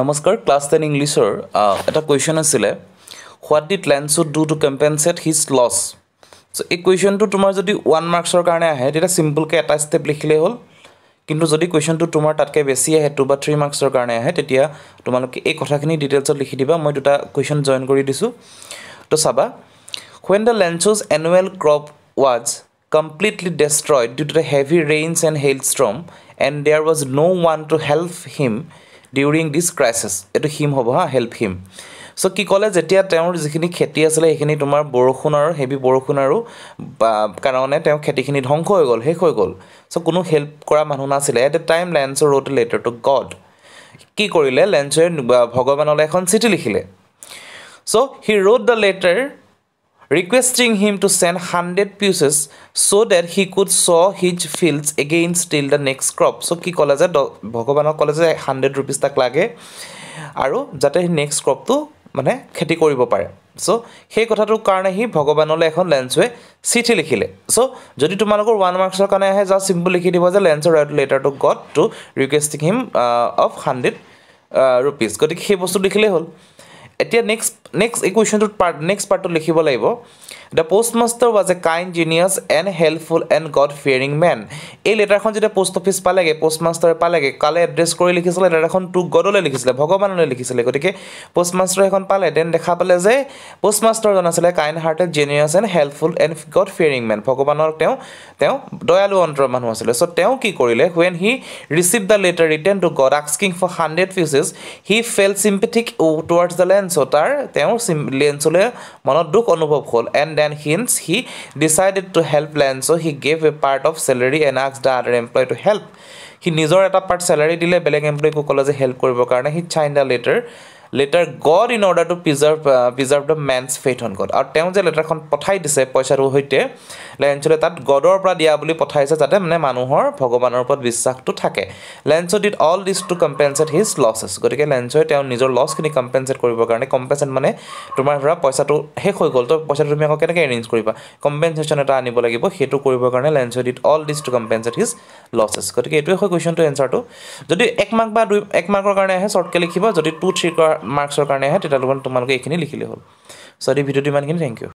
নমস্কাৰ class ten ইংলিছৰ এটা কুৱেশ্যন আছিলে what did Lencho do to compensate his loss so' এই কুৱেশ্যনটো তোমাৰ যদি ওৱান মাৰ্কছৰ কাৰণে আহে তেতিয়া ছিম্পলকৈ এটা ষ্টেপ লিখিলেই হ'ল কিন্তু যদি কুৱেশ্যনটো তোমাৰ তাতকৈ বেছি আহে টু বা থ্ৰী মাৰ্কছৰ কাৰণে আহে তেতিয়া তোমালোকে এই কথাখিনি ডিটেইলছত লিখি দিবা মই দুটা কুৱেশ্যন জইন কৰি দিছোঁ ত' চাবা when the Lencho's annual crop was completely destroyed due to the heavy rains and hailstorm and there was no' one to help him during this crisis এইটো হিম হ'ব হা হেল্প হিম চ' কি ক'লে যেতিয়া তেওঁৰ যিখিনি খেতি আছিলে সেইখিনি তোমাৰ বৰষুণ আৰু হেভি বৰষুণ আৰু কাৰণে তেওঁ খেতিখিনি ধ্বংস হৈ গ'ল শেষ হৈ গ'ল চ' কোনো হেল্প কৰা মানুহ নাছিলে at the time Lencho wrote letter to God কি কৰিলে লেঞ্চৰে ভগৱানলৈ এখন চিঠি লিখিলে so' he wrote the letter requesting him to send 100 pieces so that he could sow his fields again till the next crop. So, ki kola jay, bhagavan ho kola jay 100 rupees tak lage. Aro, jate next crop tu, mane kheti kori bo pare. So, he kotha tu karna hi bhagavan ho lekhon lens we city likhi le. So, jodi tu manakur one marks ho kana hai, jaha simple likhi di was a lens or letter to God to requesting him uh, of 100 uh, rupees. Kodi ki he bostu likhi le hol. Etia next next এই কুৱেশ্যনটোত part next পাৰ্টটো লিখিব লাগিব the postmaster was a kind genius and helpful and God fearing man এই লেটাৰখন যেতিয়া post office পালেগৈ পোষ্ট মাষ্টাৰে পালেগৈ কালে এড্ৰেছ কৰি লিখিছিলে লেটাৰখন তোক গডলৈ লিখিছিলে ভগৱানলৈ লিখিছিলে গতিকে পোষ্ট মাষ্টাৰে সেইখন পালে দেন দেখা পালে যে পোষ্ট মাষ্টাৰজন আছিলে kind hearted genius and helpful and God fearing man ভগৱানৰ তেওঁ তেওঁ দয়ালু অন্তৰৰ মানুহ আছিলে চ' তেওঁ কি কৰিলে when he receive the letter return to God asking for hundred pesos he felt sympathetic towards the Lencho so' তাৰ তেওঁ লেঞ্চলৈ মনত দুখ অনুভৱ হ'ল and then hence he decided to help Lencho' he gave a part of salary and আক্স the other employ to help সি নিজৰ এটা পাৰ্ট চেলাৰী দিলে বেলেগ এমপ্লয়ীকো ক'লে যে হেল্প কৰিবৰ কাৰণে he sign the letter letter God in order to preserve preserve the man's faith on God আৰু তেওঁ যে লেটাৰখন পঠাই দিছে পইচাটোৰ সৈতে লেঞ্চলে তাত গডৰ পৰা দিয়া বুলি পঠাইছে যাতে মানে মানুহৰ ভগৱানৰ ওপৰত বিশ্বাসটো থাকে Lencho did all this to compensate his losses গতিকে লেঞ্চয়ে তেওঁ নিজৰ লছখিনি কম্পেনচেট কৰিবৰ কাৰণে কম্পেনচেট মানে তোমাৰ ধৰা পইচাটো শেষ হৈ গ'ল তো পইচাটো তুমি আকৌ কেনেকৈ এৰেঞ্জ কৰিবা কম্পেনচেশ্যন এটা আনিব লাগিব সেইটো কৰিবৰ কাৰণে Lencho did all this to compensate his losses গতিকে এইটোৱে হয় কুৱেশ্যনটো এনচাৰটো যদি এক মাৰ্ক বা দুই এক মাৰ্কৰ কাৰণে আহে শ্বৰ্টকৈ লিখিব যদি টু থ্ৰীৰ মাৰ্কছৰ কাৰণে আহে তেতিয়া তোমালোকে এইখিনি লিখিলেই হ'ল চ' দি ভিডিঅ'টো ইমানখিনি থেংক ইউ